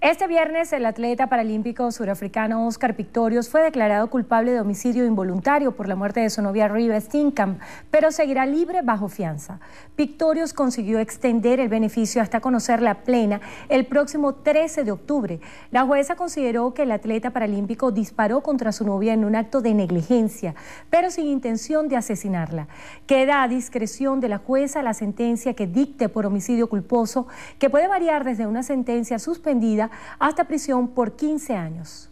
Este viernes el atleta paralímpico surafricano Oscar Pictorios fue declarado culpable de homicidio involuntario por la muerte de su novia Riva Stinkham, pero seguirá libre bajo fianza. Pictorios consiguió extender el beneficio hasta conocer la plena el próximo 13 de octubre. La jueza consideró que el atleta paralímpico disparó contra su novia en un acto de negligencia, pero sin intención de asesinarla. Queda a discreción de la jueza la sentencia que dicte por homicidio culposo, que puede variar desde una sentencia suspendida hasta prisión por 15 años.